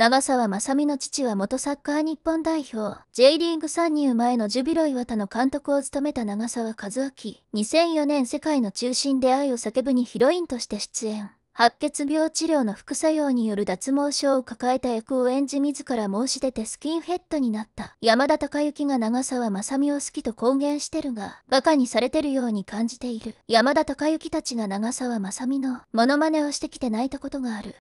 長澤まさみの父は元サッカー日本代表、J リーグ参入前のジュビロ磐田の監督を務めた長澤和明。2004年世界の中心で愛を叫ぶにヒロインとして出演。白血病治療の副作用による脱毛症を抱えた役を演じ自ら申し出てスキンヘッドになった山田孝之が長澤まさみを好きと公言してるが馬鹿にされてるように感じている山田孝之たちが長澤まさみのモノマネをしてきて泣いたことがある